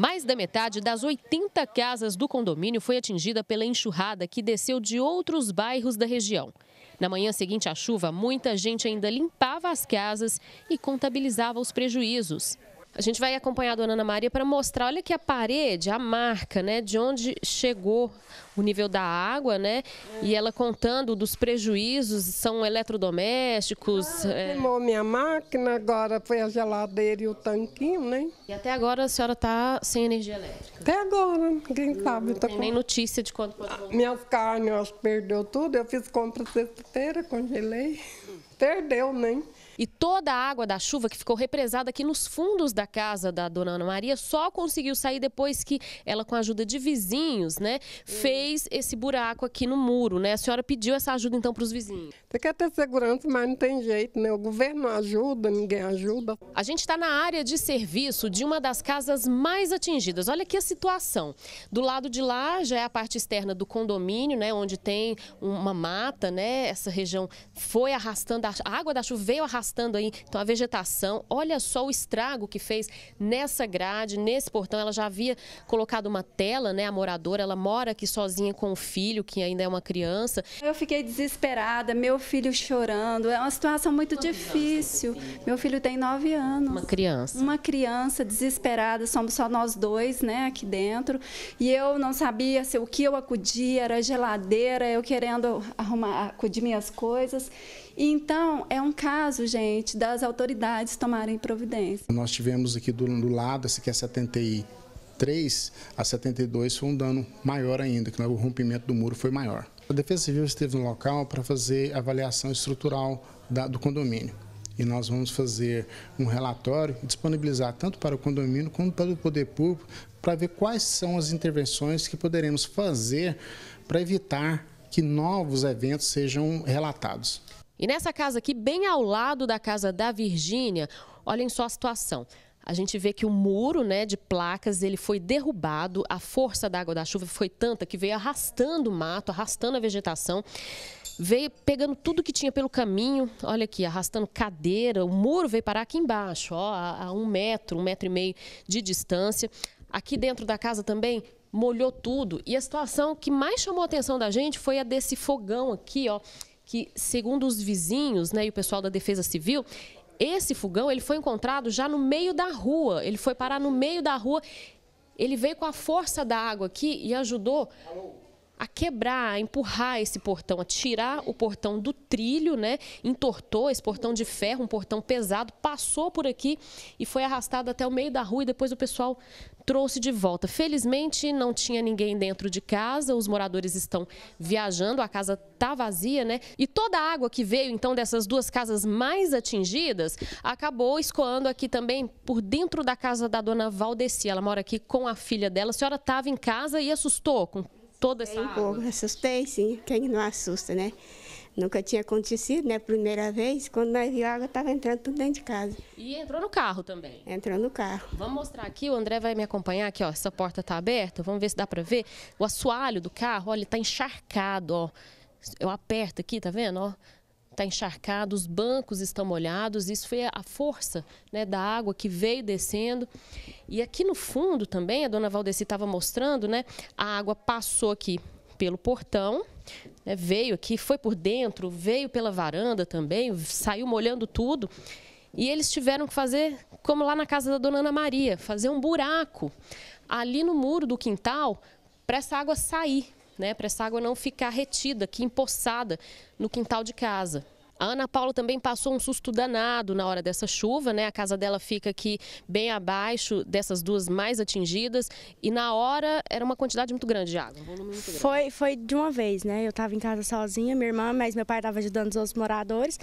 Mais da metade das 80 casas do condomínio foi atingida pela enxurrada que desceu de outros bairros da região. Na manhã seguinte à chuva, muita gente ainda limpava as casas e contabilizava os prejuízos. A gente vai acompanhar a dona Ana Maria para mostrar, olha que a parede, a marca, né, de onde chegou o nível da água, né? E ela contando dos prejuízos, são eletrodomésticos. Ah, é... Queimou minha máquina, agora foi a geladeira e o tanquinho, né? E até agora a senhora está sem energia elétrica? Até agora, ninguém sabe. Não, tá tem com... nem notícia de quanto pode ah, voltar. Minhas carnes, eu acho que perdeu tudo. Eu fiz compra sexta-feira, congelei. Perdeu, né? E toda a água da chuva que ficou represada aqui nos fundos da casa da dona Ana Maria só conseguiu sair depois que ela, com a ajuda de vizinhos, né, hum. fez esse buraco aqui no muro, né? A senhora pediu essa ajuda então para os vizinhos. Tem que ter segurança, mas não tem jeito, né? O governo ajuda, ninguém ajuda. A gente está na área de serviço de uma das casas mais atingidas. Olha aqui a situação. Do lado de lá já é a parte externa do condomínio, né? Onde tem uma mata, né? Essa região foi arrastando, a água da chuva veio arrastando afastando aí então a vegetação. Olha só o estrago que fez nessa grade, nesse portão. Ela já havia colocado uma tela, né? A moradora, ela mora aqui sozinha com o filho, que ainda é uma criança. Eu fiquei desesperada, meu filho chorando. É uma situação muito difícil. Meu filho tem nove anos. Uma criança. Uma criança desesperada, somos só nós dois, né, aqui dentro. E eu não sabia se o que eu acudia era geladeira, eu querendo arrumar, acudir minhas coisas. Então, é um caso, gente gente, das autoridades tomarem providência. Nós tivemos aqui do, do lado, essa que é 73, a 72 foi um dano maior ainda, que é, o rompimento do muro foi maior. A Defesa Civil esteve no local para fazer avaliação estrutural da, do condomínio e nós vamos fazer um relatório e disponibilizar tanto para o condomínio quanto para o poder público para ver quais são as intervenções que poderemos fazer para evitar que novos eventos sejam relatados. E nessa casa aqui, bem ao lado da casa da Virgínia, olhem só a situação. A gente vê que o muro né, de placas ele foi derrubado, a força da água da chuva foi tanta que veio arrastando o mato, arrastando a vegetação veio pegando tudo que tinha pelo caminho, olha aqui, arrastando cadeira, o muro veio parar aqui embaixo, ó, a, um metro, um metro e meio de distância. Aqui dentro da casa também molhou tudo. E a situação que mais chamou a atenção da gente foi a desse fogão aqui, ó, que, segundo os vizinhos né, e o pessoal da Defesa Civil, esse fogão ele foi encontrado já no meio da rua. Ele foi parar no meio da rua. Ele veio com a força da água aqui e ajudou Alô a quebrar, a empurrar esse portão, a tirar o portão do trilho, né? Entortou esse portão de ferro, um portão pesado, passou por aqui e foi arrastado até o meio da rua e depois o pessoal trouxe de volta. Felizmente não tinha ninguém dentro de casa, os moradores estão viajando, a casa tá vazia, né? E toda a água que veio então dessas duas casas mais atingidas acabou escoando aqui também por dentro da casa da dona Valdeci. Ela mora aqui com a filha dela. A senhora estava em casa e assustou com toda essa Bem água? assustei sim, quem não assusta, né? Nunca tinha acontecido, né? Primeira vez, quando nós viu a água estava entrando tudo dentro de casa. E entrou no carro também? Entrou no carro. Vamos mostrar aqui, o André vai me acompanhar aqui, ó. Essa porta está aberta, vamos ver se dá para ver. O assoalho do carro, olha, está encharcado, ó. Eu aperto aqui, tá vendo, ó? está encharcado, os bancos estão molhados. Isso foi a força né, da água que veio descendo. E aqui no fundo também, a dona Valdeci estava mostrando, né? A água passou aqui pelo portão, né, veio aqui, foi por dentro, veio pela varanda também, saiu molhando tudo. E eles tiveram que fazer, como lá na casa da dona Ana Maria, fazer um buraco ali no muro do quintal para essa água sair, né, para essa água não ficar retida, que empoçada no quintal de casa. A Ana Paula também passou um susto danado na hora dessa chuva, né? A casa dela fica aqui bem abaixo dessas duas mais atingidas e na hora era uma quantidade muito grande de água, um volume muito grande. Foi, foi de uma vez, né? Eu estava em casa sozinha, minha irmã, mas meu pai estava ajudando os outros moradores.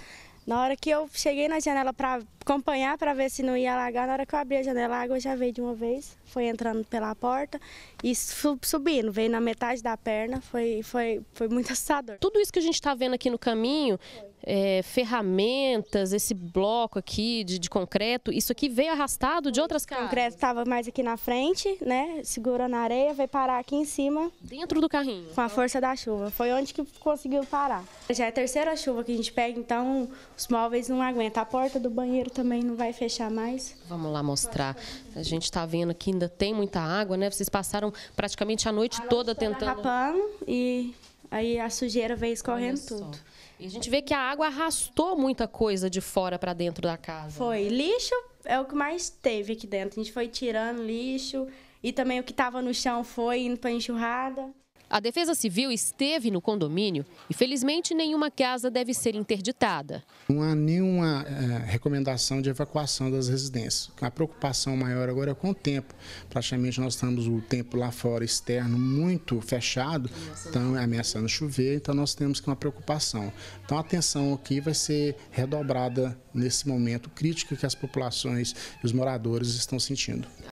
Na hora que eu cheguei na janela para acompanhar, para ver se não ia alagar, na hora que eu abri a janela, a água já veio de uma vez, foi entrando pela porta e subindo, veio na metade da perna, foi, foi, foi muito assustador. Tudo isso que a gente está vendo aqui no caminho é, ferramentas, esse bloco aqui de, de, concreto, isso aqui veio arrastado de outras casas? O concreto estava mais aqui na frente, né? Segurou na areia, veio parar aqui em cima. Dentro do carrinho? Com a força da chuva. Foi onde que conseguiu parar. Já é a terceira chuva que a gente pega, então os móveis não aguentam. A porta do banheiro também não vai fechar mais. Vamos lá mostrar. A gente está vendo que ainda tem muita água, né? Vocês passaram praticamente a noite a toda tentando... Rapando e Aí a sujeira veio escorrendo tudo. E a gente vê que a água arrastou muita coisa de fora para dentro da casa. Foi. Lixo é o que mais teve aqui dentro. A gente foi tirando lixo e também o que estava no chão foi indo para enxurrada. A Defesa Civil esteve no condomínio e, felizmente, nenhuma casa deve ser interditada. Não há nenhuma é, recomendação de evacuação das residências. A preocupação maior agora é com o tempo. Praticamente nós estamos o tempo lá fora externo muito fechado, então é ameaçando chover, então nós temos que uma preocupação. Então a atenção aqui vai ser redobrada nesse momento crítico que as populações e os moradores estão sentindo.